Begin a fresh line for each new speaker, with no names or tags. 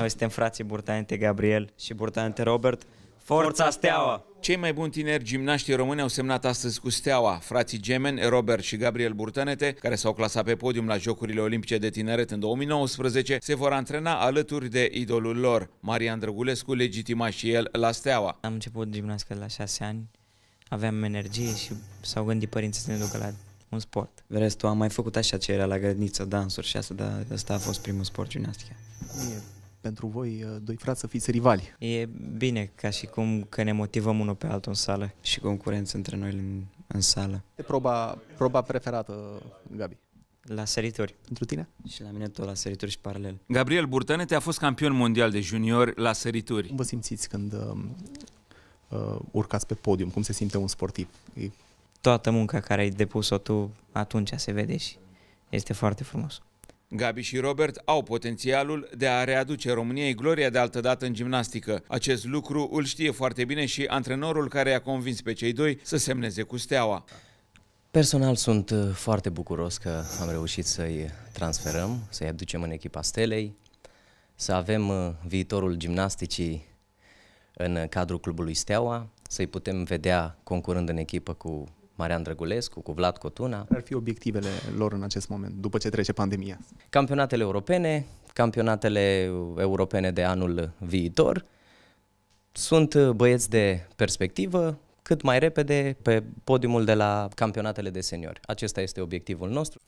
Noi suntem frații Burtanete Gabriel și Burtanete Robert.
Forța, Forța Steaua! Cei mai buni tineri gimnaștii români au semnat astăzi cu Steaua. Frații Gemen, Robert și Gabriel Burtanete, care s-au clasat pe podium la Jocurile Olimpice de Tineret în 2019, se vor antrena alături de idolul lor, Marian Drăgulescu, legitima și
el la Steaua. Am început gimnastică la 6 ani, aveam energie și s-au gândit părinții să ne ducă la un sport. Restul am mai făcut așa ce era la grădiniță, dansuri și asta, dar ăsta a fost primul sport gimnastică pentru voi, uh, doi frați, să fiți rivali? E bine, ca și cum că ne motivăm unul pe altul în sală și concurență între noi în, în sală. E proba, proba preferată, Gabi? La sărituri. Pentru tine? Și la mine tot la sărituri și paralel.
Gabriel Burtanete a fost campion mondial de junior la sărituri. Cum vă simțiți când
uh, uh, urcați pe podium? Cum se simte un sportiv? E... Toată munca care ai depus-o tu atunci se vede și este foarte frumos.
Gabi și Robert au potențialul de a readuce României gloria de altă dată în gimnastică. Acest lucru îl știe foarte bine și antrenorul care i-a convins pe cei doi să semneze cu steaua.
Personal sunt uh, foarte bucuros că am reușit să-i transferăm, să-i aducem în echipa Stelei, să avem uh, viitorul gimnasticii în cadrul clubului Steaua, să-i putem vedea concurând în echipă cu Marian Drăgulescu, cu Vlad Cotuna. Ar fi obiectivele lor în acest moment, după ce trece pandemia? Campionatele europene, campionatele europene de anul viitor. Sunt uh, băieți de perspectivă, cât mai repede pe podiumul de la campionatele de seniori. Acesta este obiectivul nostru.